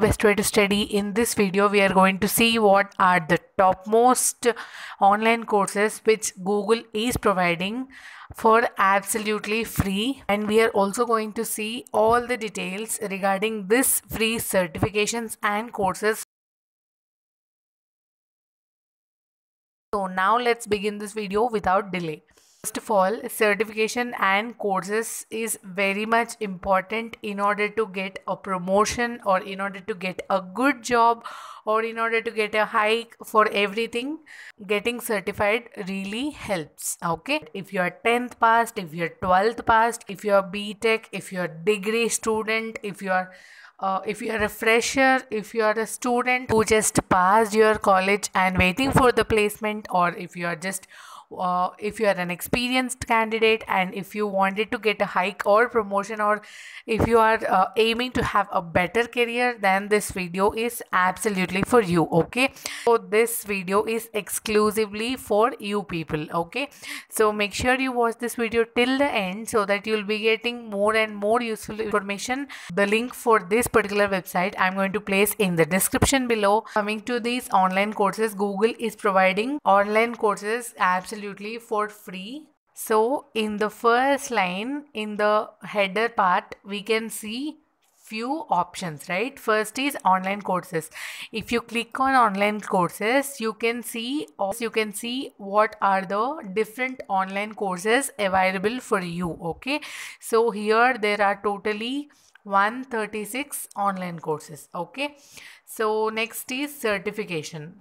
best way to study in this video we are going to see what are the topmost online courses which google is providing for absolutely free and we are also going to see all the details regarding this free certifications and courses so now let's begin this video without delay First of all, certification and courses is very much important in order to get a promotion or in order to get a good job or in order to get a hike for everything. Getting certified really helps. Okay. If you're 10th passed, if you're 12th passed, if you're BTEC, if you're degree student, if you're uh, if you are a fresher, if you are a student who just passed your college and waiting for the placement, or if you are just uh, if you are an experienced candidate and if you wanted to get a hike or promotion or if you are uh, aiming to have a better career then this video is absolutely for you okay so this video is exclusively for you people okay so make sure you watch this video till the end so that you'll be getting more and more useful information the link for this particular website i'm going to place in the description below coming to these online courses google is providing online courses absolutely absolutely for free. So in the first line in the header part, we can see few options, right? First is online courses. If you click on online courses, you can see you can see what are the different online courses available for you, okay? So here there are totally 136 online courses, okay? So next is certification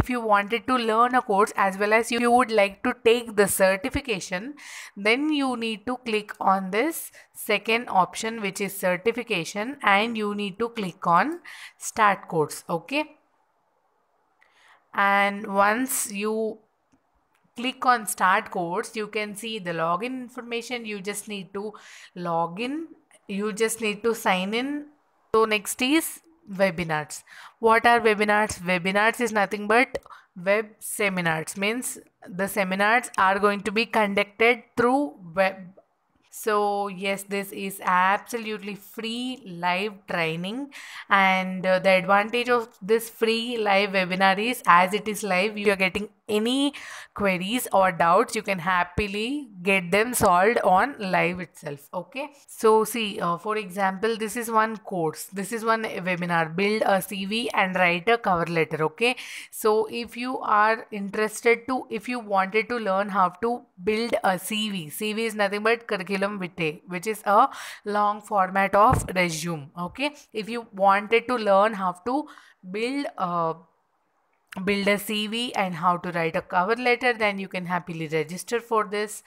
if you wanted to learn a course as well as you would like to take the certification then you need to click on this second option which is certification and you need to click on start course okay and once you click on start course you can see the login information you just need to log in you just need to sign in so next is webinars what are webinars webinars is nothing but web seminars means the seminars are going to be conducted through web so yes this is absolutely free live training and uh, the advantage of this free live webinar is as it is live you are getting any queries or doubts you can happily get them solved on live itself okay so see uh, for example this is one course this is one webinar build a cv and write a cover letter okay so if you are interested to if you wanted to learn how to build a cv cv is nothing but curriculum vitae which is a long format of resume okay if you wanted to learn how to build a build a CV and how to write a cover letter, then you can happily register for this.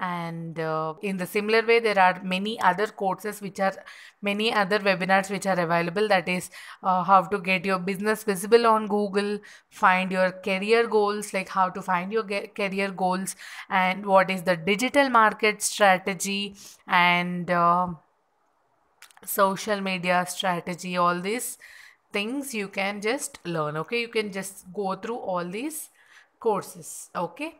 And uh, in the similar way, there are many other courses which are many other webinars which are available. That is, uh, how to get your business visible on Google, find your career goals, like how to find your career goals, and what is the digital market strategy, and uh, social media strategy, all this things you can just learn okay you can just go through all these courses okay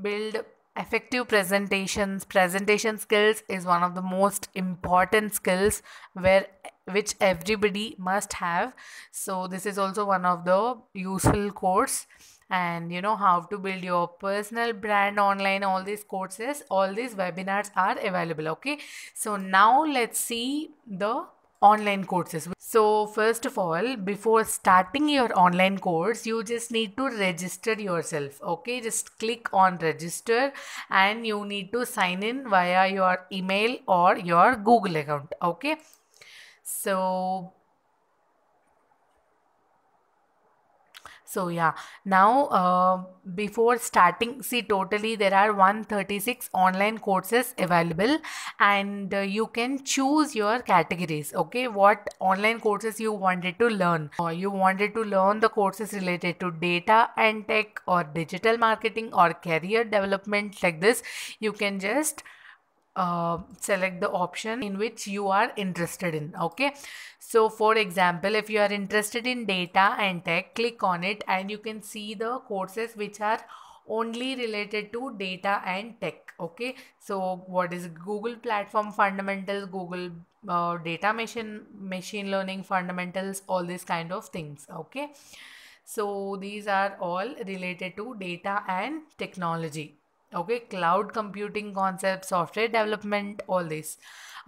build effective presentations presentation skills is one of the most important skills where which everybody must have so this is also one of the useful course and you know how to build your personal brand online all these courses all these webinars are available okay so now let's see the online courses. So first of all, before starting your online course, you just need to register yourself. Okay, just click on register and you need to sign in via your email or your Google account. Okay, so So yeah, now uh, before starting, see totally there are 136 online courses available and uh, you can choose your categories. Okay, what online courses you wanted to learn or uh, you wanted to learn the courses related to data and tech or digital marketing or career development like this, you can just uh, select the option in which you are interested in okay so for example if you are interested in data and tech click on it and you can see the courses which are only related to data and tech okay so what is google platform fundamentals google uh, data machine machine learning fundamentals all these kind of things okay so these are all related to data and technology okay cloud computing concepts software development all this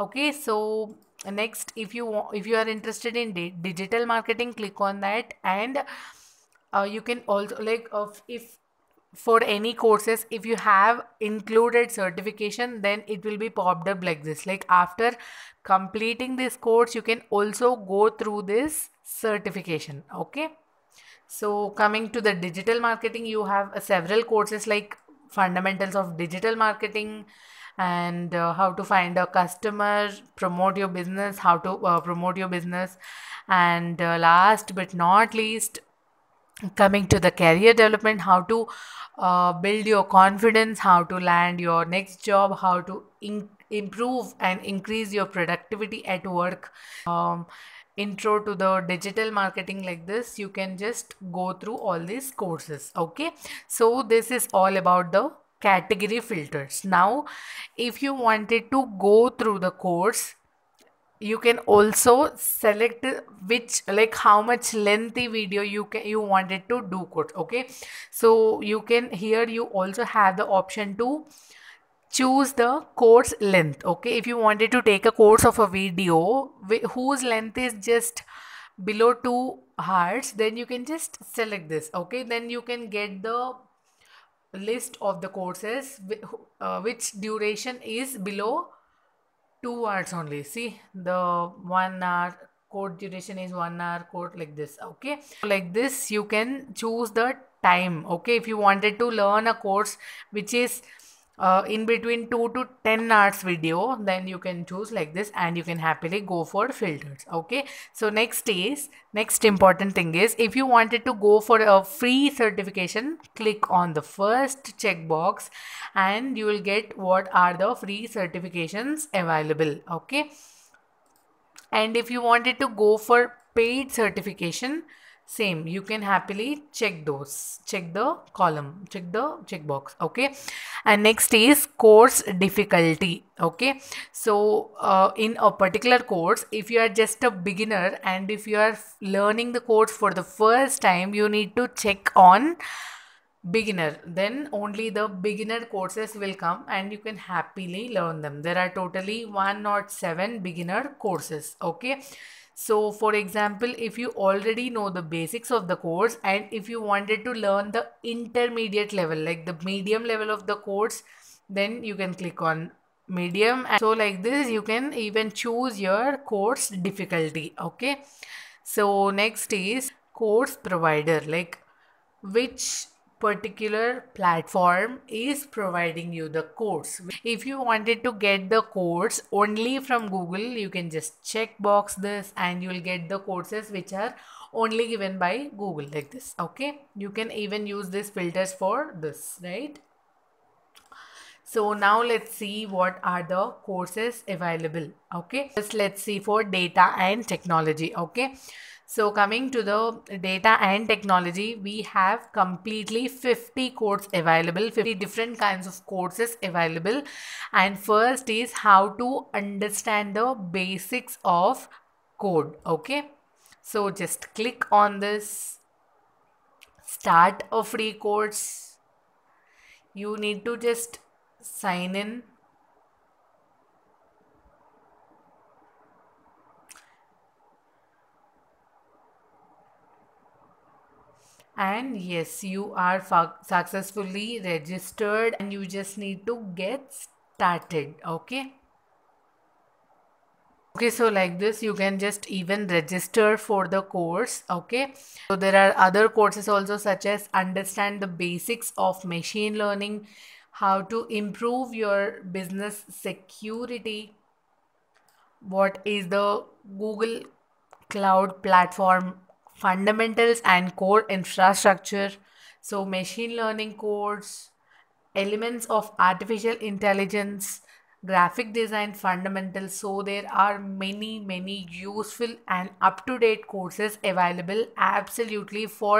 okay so next if you if you are interested in digital marketing click on that and uh, you can also like uh, if for any courses if you have included certification then it will be popped up like this like after completing this course you can also go through this certification okay so coming to the digital marketing you have uh, several courses like fundamentals of digital marketing and uh, how to find a customer, promote your business, how to uh, promote your business, and uh, last but not least, coming to the career development, how to uh, build your confidence, how to land your next job, how to in- improve and increase your productivity at work. Um, intro to the digital marketing like this you can just go through all these courses okay so this is all about the category filters now if you wanted to go through the course you can also select which like how much lengthy video you can you wanted to do course okay so you can here you also have the option to choose the course length okay if you wanted to take a course of a video whose length is just below two hours then you can just select this okay then you can get the list of the courses uh, which duration is below two hours only see the one hour code duration is one hour code like this okay like this you can choose the time okay if you wanted to learn a course which is uh, in between 2 to 10 hours video then you can choose like this and you can happily go for filters okay so next is next important thing is if you wanted to go for a free certification click on the first checkbox and you will get what are the free certifications available okay and if you wanted to go for paid certification same you can happily check those check the column check the checkbox okay and next is course difficulty okay so uh, in a particular course if you are just a beginner and if you are learning the course for the first time you need to check on beginner then only the beginner courses will come and you can happily learn them there are totally one or seven beginner courses okay so for example, if you already know the basics of the course and if you wanted to learn the intermediate level, like the medium level of the course, then you can click on medium. So like this, you can even choose your course difficulty. Okay. So next is course provider, like which particular platform is providing you the course. If you wanted to get the course only from Google, you can just check box this and you'll get the courses which are only given by Google like this. Okay. You can even use these filters for this, right? So now let's see what are the courses available. Okay. Just let's see for data and technology. Okay. So coming to the data and technology, we have completely 50 codes available, 50 different kinds of courses available. And first is how to understand the basics of code. Okay. So just click on this start a free course. You need to just sign in and yes you are successfully registered and you just need to get started okay okay so like this you can just even register for the course okay so there are other courses also such as understand the basics of machine learning how to improve your business security what is the google cloud platform fundamentals and core infrastructure so machine learning codes elements of artificial intelligence graphic design fundamentals so there are many many useful and up to date courses available absolutely for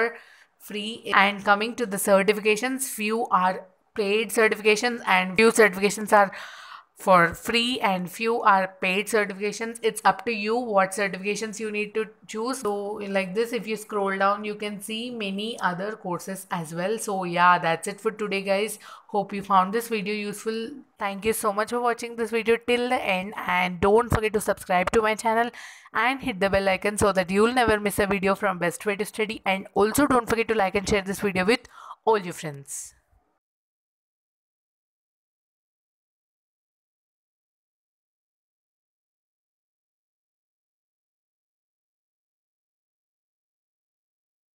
free and coming to the certifications few are paid certifications and few certifications are for free and few are paid certifications it's up to you what certifications you need to choose so like this if you scroll down you can see many other courses as well so yeah that's it for today guys hope you found this video useful thank you so much for watching this video till the end and don't forget to subscribe to my channel and hit the bell icon so that you'll never miss a video from best way to study and also don't forget to like and share this video with all your friends